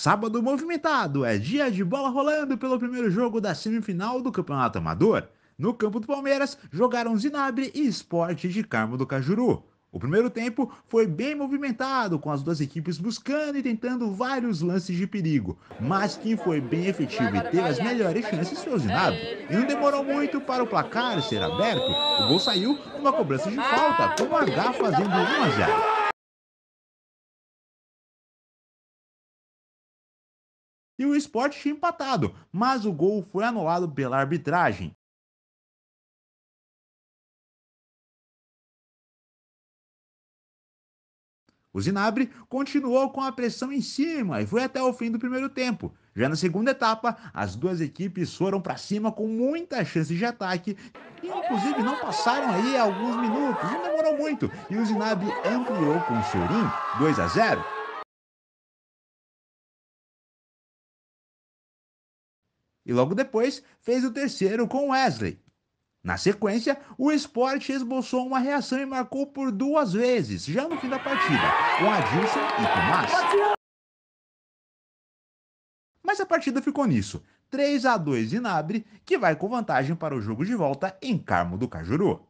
Sábado movimentado é dia de bola rolando pelo primeiro jogo da semifinal do Campeonato Amador. No campo do Palmeiras, jogaram Zinabre e Esporte de Carmo do Cajuru. O primeiro tempo foi bem movimentado, com as duas equipes buscando e tentando vários lances de perigo. Mas quem foi bem efetivo e teve as melhores chances foi o Zinabre. E não demorou muito para o placar ser aberto. O gol saiu numa cobrança de falta, com o H fazendo 1 a 0. e o esporte tinha empatado, mas o gol foi anulado pela arbitragem. O Zinabre continuou com a pressão em cima e foi até o fim do primeiro tempo. Já na segunda etapa, as duas equipes foram para cima com muita chance de ataque. E, inclusive, não passaram aí alguns minutos, não demorou muito. E o Zinabre ampliou com o Chorim 2 a 0. e logo depois fez o terceiro com Wesley. Na sequência, o esporte esboçou uma reação e marcou por duas vezes, já no fim da partida, com Adilson e Tomás. Mas a partida ficou nisso, 3 a 2 Inabre, que vai com vantagem para o jogo de volta em Carmo do Cajuru.